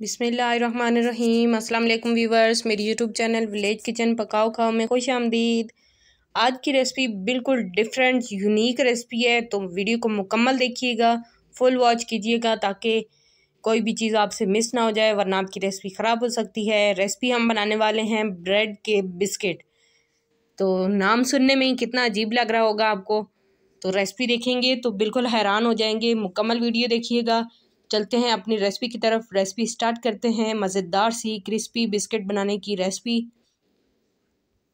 बिसमीम् अल्लाम व्यूवर्स मेरी YouTube channel village kitchen पकाओ खाओ में खुश आमदीद आज की रेसिपी बिल्कुल डिफरेंट यूनिक रेसिपी है तो वीडियो को मुकम्मल देखिएगा फुल वॉच कीजिएगा ताकि कोई भी चीज़ आपसे मिस ना हो जाए वरना आपकी रेसिपी ख़राब हो सकती है रेसिपी हम बनाने वाले हैं ब्रेड के बिस्किट तो नाम सुनने में ही कितना अजीब लग रहा होगा आपको तो रेसिपी देखेंगे तो बिल्कुल हैरान हो जाएंगे मुकम्मल वीडियो देखिएगा चलते हैं अपनी रेसिपी की तरफ रेसिपी स्टार्ट करते हैं मज़ेदार सी क्रिस्पी बिस्किट बनाने की रेसिपी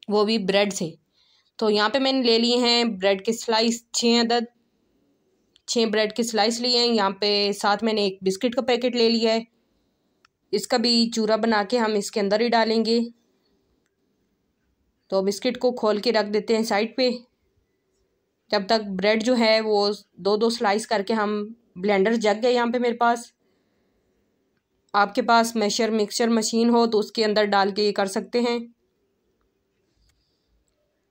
वो भी ब्रेड से तो यहाँ पे मैंने ले लिए हैं ब्रेड के स्लाइस छः अदद छः ब्रेड के स्लाइस लिए हैं यहाँ पे साथ मैंने एक बिस्किट का पैकेट ले लिया है इसका भी चूरा बना के हम इसके अंदर ही डालेंगे तो बिस्किट को खोल के रख देते हैं साइड पे जब तक ब्रेड जो है वो दो दो स्लाइस करके हम ब्लेंडर जग है यहाँ पे मेरे पास आपके पास मेशर मिक्सचर मशीन हो तो उसके अंदर डाल के ये कर सकते हैं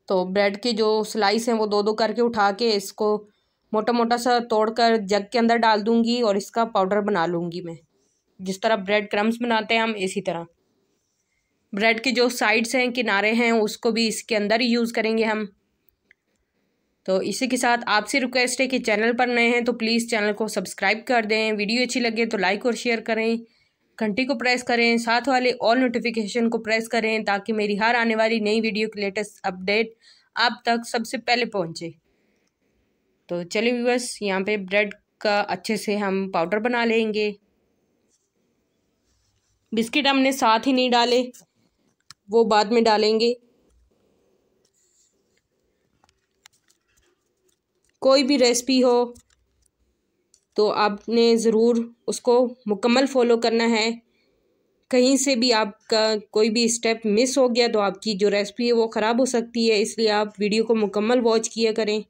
तो ब्रेड की जो स्लाइस हैं वो दो दो करके उठा के इसको मोटा मोटा सा तोड़ कर जग के अंदर डाल दूँगी और इसका पाउडर बना लूँगी मैं जिस तरह ब्रेड क्रम्स बनाते हैं हम इसी तरह ब्रेड के जो साइड्स हैं किनारे हैं उसको भी इसके अंदर ही यूज़ करेंगे हम तो इसी के साथ आपसे रिक्वेस्ट है कि चैनल पर नए हैं तो प्लीज़ चैनल को सब्सक्राइब कर दें वीडियो अच्छी लगे तो लाइक और शेयर करें घंटी को प्रेस करें साथ वाले ऑल नोटिफिकेशन को प्रेस करें ताकि मेरी हर आने वाली नई वीडियो की लेटेस्ट अपडेट आप तक सबसे पहले पहुंचे तो चलिए व्यूवर्स यहाँ पे ब्रेड का अच्छे से हम पाउडर बना लेंगे बिस्किट हमने साथ ही नहीं डाले वो बाद में डालेंगे कोई भी रेसिपी हो तो आपने ज़रूर उसको मुकम्मल फॉलो करना है कहीं से भी आपका कोई भी स्टेप मिस हो गया तो आपकी जो रेसिपी है वो ख़राब हो सकती है इसलिए आप वीडियो को मुकम्मल वॉच किया करें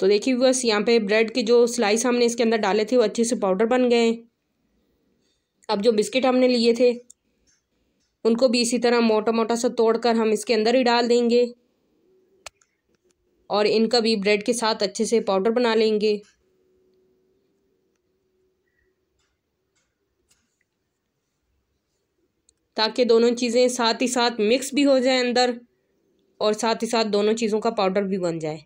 तो देखिए बस यहाँ पे ब्रेड के जो स्लाइस हमने इसके अंदर डाले थे वो अच्छे से पाउडर बन गए अब जो बिस्किट हमने लिए थे उनको भी इसी तरह मोटा मोटा सा तोड़कर हम इसके अंदर ही डाल देंगे और इनका भी ब्रेड के साथ अच्छे से पाउडर बना लेंगे ताकि दोनों चीज़ें साथ ही साथ मिक्स भी हो जाए अंदर और साथ ही साथ दोनों चीज़ों का पाउडर भी बन जाए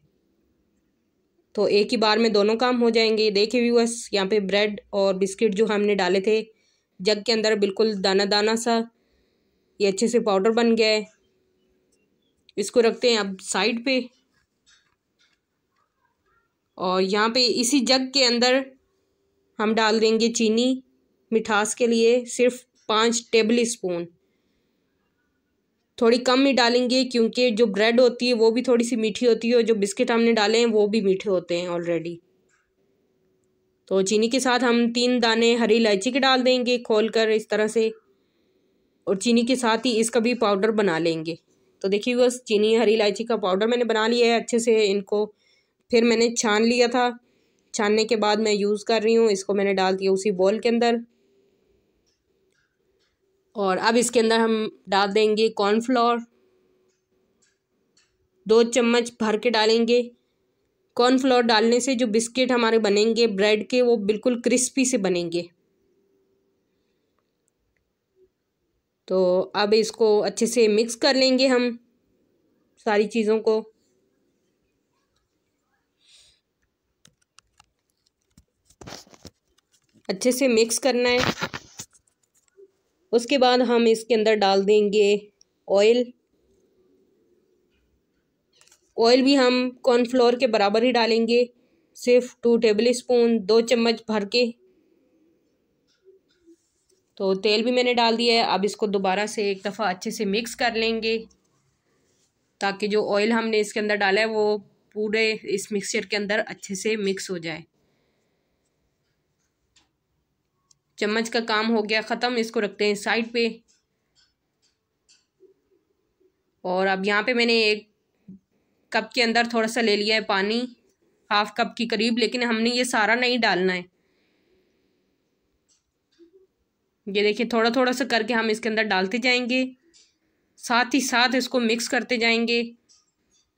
तो एक ही बार में दोनों काम हो जाएंगे देखिए बस यहाँ पे ब्रेड और बिस्किट जो हमने डाले थे जग के अंदर बिल्कुल दाना दाना सा ये अच्छे से पाउडर बन गया है इसको रखते हैं अब साइड पे और यहाँ पे इसी जग के अंदर हम डाल देंगे चीनी मिठास के लिए सिर्फ पाँच टेबल स्पून थोड़ी कम ही डालेंगे क्योंकि जो ब्रेड होती है वो भी थोड़ी सी मीठी होती है और जो बिस्किट हमने डाले हैं वो भी मीठे होते हैं ऑलरेडी तो चीनी के साथ हम तीन दाने हरी इलायची के डाल देंगे खोल कर इस तरह से और चीनी के साथ ही इसका भी पाउडर बना लेंगे तो देखिए बस चीनी हरी इलायची का पाउडर मैंने बना लिया है अच्छे से इनको फिर मैंने छान लिया था छानने के बाद मैं यूज़ कर रही हूँ इसको मैंने डाल दिया उसी बॉल के अंदर और अब इसके अंदर हम डाल देंगे कॉर्नफ्लोर दो चम्मच भर के डालेंगे कॉर्नफ्लोर डालने से जो बिस्किट हमारे बनेंगे ब्रेड के वो बिल्कुल क्रिस्पी से बनेंगे तो अब इसको अच्छे से मिक्स कर लेंगे हम सारी चीज़ों को अच्छे से मिक्स करना है उसके बाद हम इसके अंदर डाल देंगे ऑयल ऑयल भी हम कॉर्नफ्लोर के बराबर ही डालेंगे सिर्फ टू टेबल स्पून दो चम्मच भर के तो तेल भी मैंने डाल दिया है अब इसको दोबारा से एक दफ़ा अच्छे से मिक्स कर लेंगे ताकि जो ऑयल हमने इसके अंदर डाला है वो पूरे इस मिक्सचर के अंदर अच्छे से मिक्स हो जाए चम्मच का काम हो गया ख़त्म इसको रखते हैं साइड पे और अब यहाँ पे मैंने एक कप के अंदर थोड़ा सा ले लिया है पानी हाफ़ कप के करीब लेकिन हमने ये सारा नहीं डालना है ये देखिए थोड़ा थोड़ा सा करके हम इसके अंदर डालते जाएंगे साथ ही साथ इसको मिक्स करते जाएंगे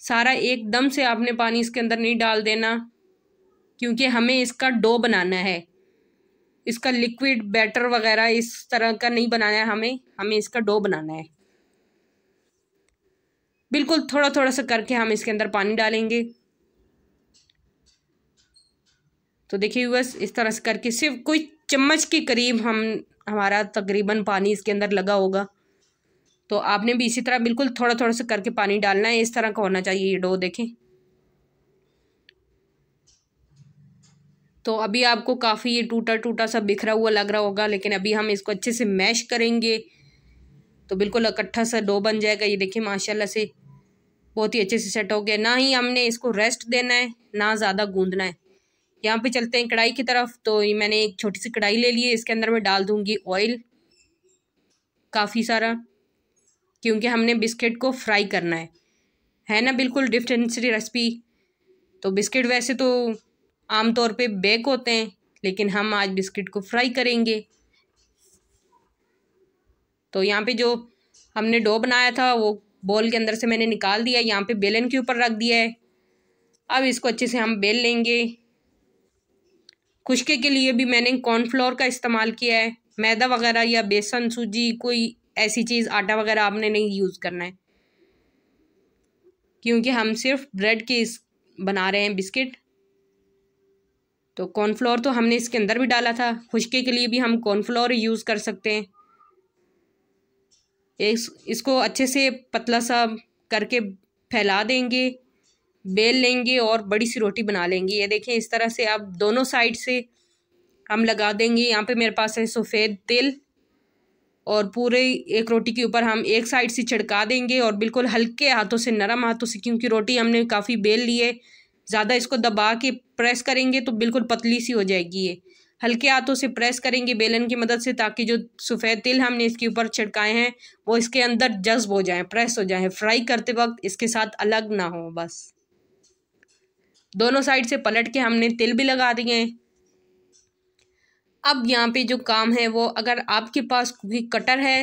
सारा एकदम से आपने पानी इसके अंदर नहीं डाल देना क्योंकि हमें इसका डो बनाना है इसका लिक्विड बैटर वगैरह इस तरह का नहीं बनाना है हमें हमें इसका डो बनाना है बिल्कुल थोड़ा थोड़ा सा करके हम इसके अंदर पानी डालेंगे तो देखिए बस इस तरह से करके सिर्फ कोई चम्मच के करीब हम हमारा तकरीबन पानी इसके अंदर लगा होगा तो आपने भी इसी तरह बिल्कुल थोड़ा थोड़ा सा करके पानी डालना है इस तरह का होना चाहिए ये डो देखें तो अभी आपको काफ़ी ये टूटा टूटा सा बिखरा हुआ लग रहा होगा लेकिन अभी हम इसको अच्छे से मैश करेंगे तो बिल्कुल इकट्ठा सा डो बन जाएगा ये देखिए माशाल्लाह से बहुत ही अच्छे से सेट हो गया ना ही हमने इसको रेस्ट देना है ना ज़्यादा गूंदना है यहाँ पे चलते हैं कढ़ाई की तरफ तो मैंने एक छोटी सी कढ़ाई ले ली है इसके अंदर मैं डाल दूंगी ऑयल काफ़ी सारा क्योंकि हमने बिस्किट को फ्राई करना है है ना बिल्कुल डिफरेंट रेसिपी तो बिस्किट वैसे तो आमतौर पे बेक होते हैं लेकिन हम आज बिस्किट को फ्राई करेंगे तो यहाँ पे जो हमने डो बनाया था वो बॉल के अंदर से मैंने निकाल दिया यहाँ पे बेलन के ऊपर रख दिया है अब इसको अच्छे से हम बेल लेंगे खुशके के लिए भी मैंने कॉर्नफ्लोर का इस्तेमाल किया है मैदा वगैरह या बेसन सूजी कोई ऐसी चीज़ आटा वगैरह आपने नहीं यूज़ करना है क्योंकि हम सिर्फ ब्रेड के इस बना रहे हैं बिस्किट तो कॉर्नफ्लोर तो हमने इसके अंदर भी डाला था खुशके के लिए भी हम कॉर्नफ्लोर यूज़ कर सकते हैं इस इसको अच्छे से पतला सा करके फैला देंगे बेल लेंगे और बड़ी सी रोटी बना लेंगे ये देखें इस तरह से आप दोनों साइड से हम लगा देंगे यहाँ पे मेरे पास है सफ़ेद तिल और पूरे एक रोटी के ऊपर हम एक साइड से छिड़का देंगे और बिल्कुल हल्के हाथों से नरम हाथों से क्योंकि रोटी हमने काफ़ी बेल ली है ज़्यादा इसको दबा के प्रेस करेंगे तो बिल्कुल पतली सी हो जाएगी ये हल्के हाथों से प्रेस करेंगे बेलन की मदद से ताकि जो सफ़ेद तिल हमने इसके ऊपर छिड़काए हैं वो इसके अंदर जज्ब हो जाएँ प्रेस हो जाएँ फ्राई करते वक्त इसके साथ अलग ना हो बस दोनों साइड से पलट के हमने तिल भी लगा दिए अब यहाँ पे जो काम है वो अगर आपके पास कुकी कटर है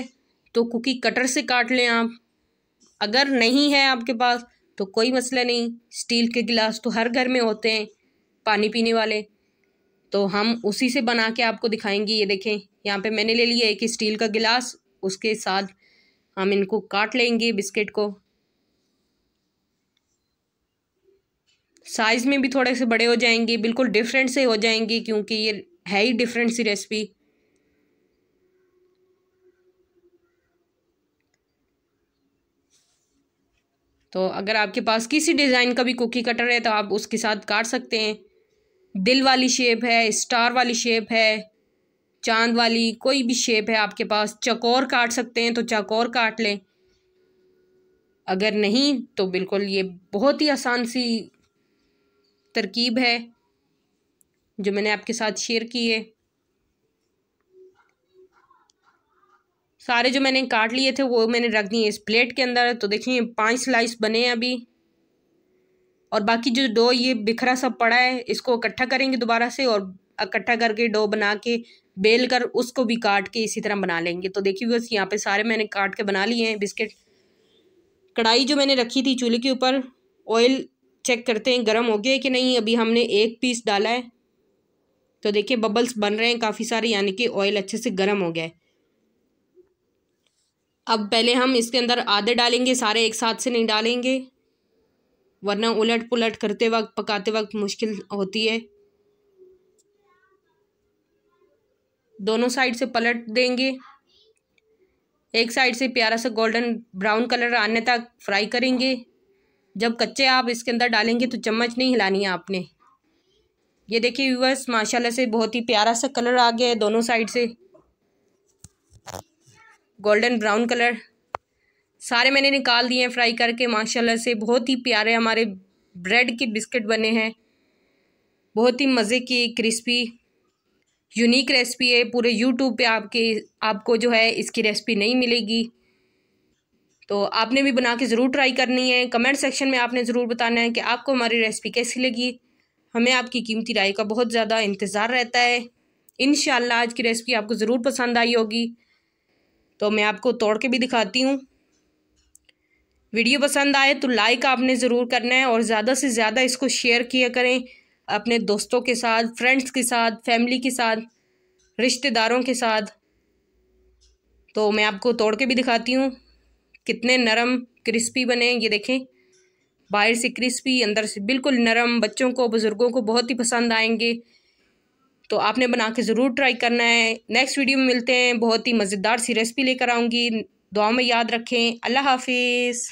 तो कुकी कटर से काट लें आप अगर नहीं है आपके पास तो कोई मसला नहीं स्टील के गिलास तो हर घर में होते हैं पानी पीने वाले तो हम उसी से बना के आपको दिखाएंगे ये देखें यहाँ पे मैंने ले लिया एक स्टील का गिलास उसके साथ हम इनको काट लेंगे बिस्किट को साइज़ में भी थोड़े से बड़े हो जाएंगे बिल्कुल डिफरेंट से हो जाएंगे क्योंकि ये है ही डिफरेंट सी रेसिपी तो अगर आपके पास किसी डिज़ाइन का भी कुकी कटर है तो आप उसके साथ काट सकते हैं दिल वाली शेप है स्टार वाली शेप है चांद वाली कोई भी शेप है आपके पास चकोर काट सकते हैं तो चकोर काट लें अगर नहीं तो बिल्कुल ये बहुत ही आसान सी तरकीब है जो मैंने आपके साथ शेयर की है सारे जो मैंने काट लिए थे वो मैंने रख दिए इस प्लेट के अंदर तो देखिए पांच स्लाइस बने हैं अभी और बाकी जो डो ये बिखरा सब पड़ा है इसको इकट्ठा करेंगे दोबारा से और इकट्ठा करके डो बना के बेल कर उसको भी काट के इसी तरह बना लेंगे तो देखिए बस यहाँ पे सारे मैंने काट के बना लिए हैं बिस्किट कढ़ाई जो मैंने रखी थी चूल्हे के ऊपर ऑयल चेक करते हैं गर्म हो गया कि नहीं अभी हमने एक पीस डाला है तो देखिए बबल्स बन रहे हैं काफ़ी सारे यानी कि ऑयल अच्छे से गर्म हो गया है अब पहले हम इसके अंदर आधे डालेंगे सारे एक साथ से नहीं डालेंगे वरना उलट पुलट करते वक्त पकाते वक्त मुश्किल होती है दोनों साइड से पलट देंगे एक साइड से प्यारा सा गोल्डन ब्राउन कलर आने तक फ्राई करेंगे जब कच्चे आप इसके अंदर डालेंगे तो चम्मच नहीं हिलानी है आपने ये देखिए व्यूवर्स माशाल्लाह से बहुत ही प्यारा सा कलर आ गया है दोनों साइड से गोल्डन ब्राउन कलर सारे मैंने निकाल दिए हैं फ्राई करके माशाल्लाह से बहुत ही प्यारे हमारे ब्रेड के बिस्किट बने हैं बहुत ही मज़े की क्रिस्पी यूनिक रेसिपी है पूरे यूट्यूब पे आपके आपको जो है इसकी रेसिपी नहीं मिलेगी तो आपने भी बना के ज़रूर ट्राई करनी है कमेंट सेक्शन में आपने ज़रूर बताना है कि आपको हमारी रेसिपी कैसी लगी हमें आपकी कीमती राय का बहुत ज़्यादा इंतज़ार रहता है इन आज की रेसिपी आपको ज़रूर पसंद आई होगी तो मैं आपको तोड़ के भी दिखाती हूँ वीडियो पसंद आए तो लाइक आपने ज़रूर करना है और ज़्यादा से ज़्यादा इसको शेयर किया करें अपने दोस्तों के साथ फ्रेंड्स के साथ फैमिली के साथ रिश्तेदारों के साथ तो मैं आपको तोड़ के भी दिखाती हूँ कितने नरम क्रिस्पी बने ये देखें बाहर से क्रिस्पी अंदर से बिल्कुल नरम बच्चों को बुज़ुर्गों को बहुत ही पसंद आएंगे तो आपने बना के ज़रूर ट्राई करना है नेक्स्ट वीडियो में मिलते हैं बहुत ही मज़ेदार सी रेसिपी लेकर आऊँगी दुआ में याद रखें अल्लाह हाफिज़